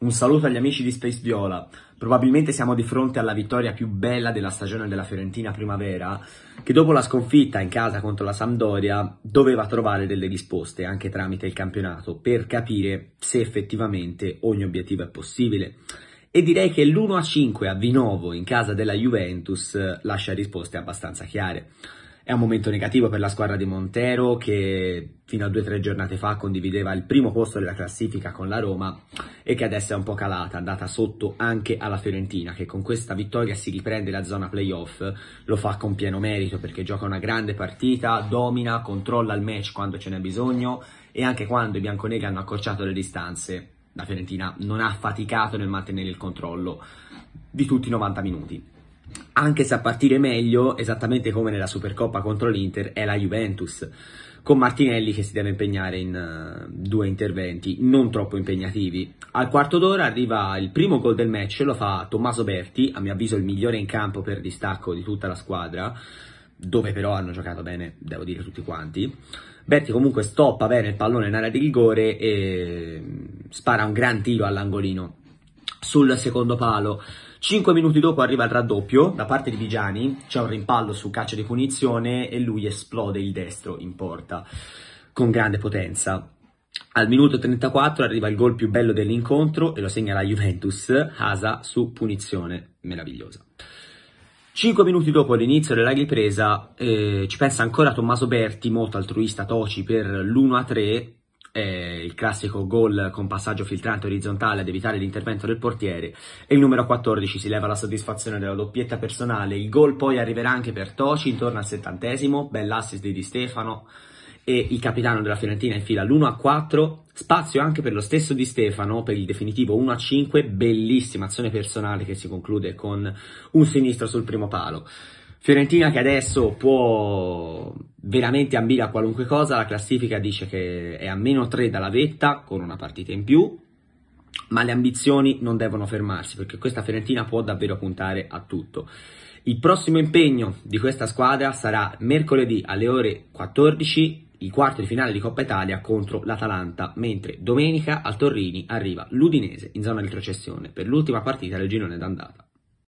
Un saluto agli amici di Space Viola. Probabilmente siamo di fronte alla vittoria più bella della stagione della Fiorentina primavera, che dopo la sconfitta in casa contro la Sampdoria doveva trovare delle risposte anche tramite il campionato per capire se effettivamente ogni obiettivo è possibile. E direi che l'1-5 a Vinovo in casa della Juventus lascia risposte abbastanza chiare. È un momento negativo per la squadra di Montero che fino a due o tre giornate fa condivideva il primo posto della classifica con la Roma e che adesso è un po' calata, andata sotto anche alla Fiorentina che con questa vittoria si riprende la zona playoff, lo fa con pieno merito perché gioca una grande partita, domina, controlla il match quando ce n'è bisogno e anche quando i bianconeri hanno accorciato le distanze, la Fiorentina non ha faticato nel mantenere il controllo di tutti i 90 minuti anche se a partire meglio, esattamente come nella Supercoppa contro l'Inter, è la Juventus, con Martinelli che si deve impegnare in uh, due interventi non troppo impegnativi. Al quarto d'ora arriva il primo gol del match, lo fa Tommaso Berti, a mio avviso il migliore in campo per distacco di tutta la squadra, dove però hanno giocato bene, devo dire, tutti quanti. Berti comunque stoppa bene il pallone in area di rigore e mm, spara un gran tiro all'angolino sul secondo palo. 5 minuti dopo arriva il raddoppio da parte di Vigiani, c'è un rimpallo su caccia di punizione e lui esplode il destro in porta con grande potenza. Al minuto 34 arriva il gol più bello dell'incontro e lo segna la Juventus, Asa su punizione meravigliosa. 5 minuti dopo l'inizio della ripresa eh, ci pensa ancora Tommaso Berti, molto altruista Toci, per l'1-3 eh, il classico gol con passaggio filtrante orizzontale ad evitare l'intervento del portiere e il numero 14 si leva la soddisfazione della doppietta personale, il gol poi arriverà anche per Toci intorno al settantesimo, bell'assist di Di Stefano e il capitano della Fiorentina infila l'1 4, spazio anche per lo stesso Di Stefano per il definitivo 1 5, bellissima azione personale che si conclude con un sinistro sul primo palo. Fiorentina che adesso può veramente ambire a qualunque cosa, la classifica dice che è a meno 3 dalla vetta con una partita in più, ma le ambizioni non devono fermarsi perché questa Fiorentina può davvero puntare a tutto. Il prossimo impegno di questa squadra sarà mercoledì alle ore 14 il quarto di finale di Coppa Italia contro l'Atalanta, mentre domenica al Torrini arriva l'Udinese in zona di retrocessione per l'ultima partita del girone d'andata.